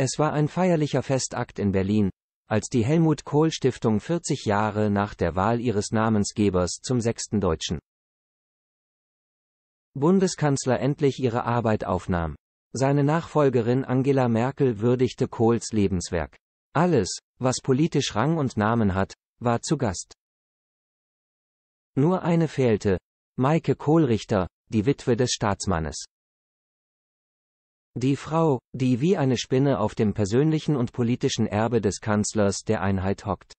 Es war ein feierlicher Festakt in Berlin, als die Helmut Kohl Stiftung 40 Jahre nach der Wahl ihres Namensgebers zum sechsten deutschen Bundeskanzler endlich ihre Arbeit aufnahm. Seine Nachfolgerin Angela Merkel würdigte Kohls Lebenswerk. Alles, was politisch Rang und Namen hat, war zu Gast. Nur eine fehlte, Maike Kohlrichter, die Witwe des Staatsmannes. Die Frau, die wie eine Spinne auf dem persönlichen und politischen Erbe des Kanzlers der Einheit hockt.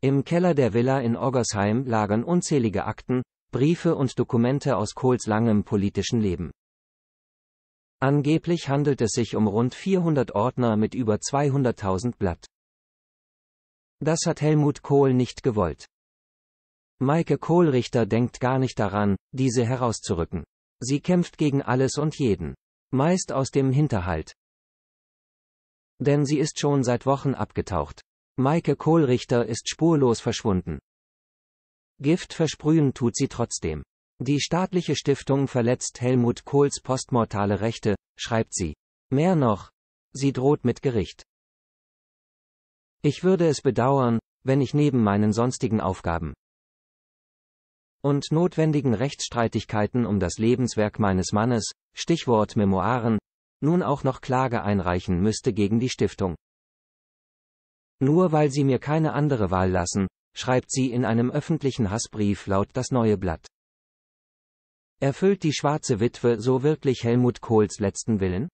Im Keller der Villa in Oggersheim lagern unzählige Akten, Briefe und Dokumente aus Kohls langem politischen Leben. Angeblich handelt es sich um rund 400 Ordner mit über 200.000 Blatt. Das hat Helmut Kohl nicht gewollt. Maike Kohlrichter denkt gar nicht daran, diese herauszurücken. Sie kämpft gegen alles und jeden. Meist aus dem Hinterhalt. Denn sie ist schon seit Wochen abgetaucht. Maike Kohlrichter ist spurlos verschwunden. Gift versprühen tut sie trotzdem. Die staatliche Stiftung verletzt Helmut Kohls postmortale Rechte, schreibt sie. Mehr noch, sie droht mit Gericht. Ich würde es bedauern, wenn ich neben meinen sonstigen Aufgaben und notwendigen Rechtsstreitigkeiten um das Lebenswerk meines Mannes, Stichwort Memoiren, nun auch noch Klage einreichen müsste gegen die Stiftung. Nur weil sie mir keine andere Wahl lassen, schreibt sie in einem öffentlichen Hassbrief laut das neue Blatt. Erfüllt die schwarze Witwe so wirklich Helmut Kohls letzten Willen?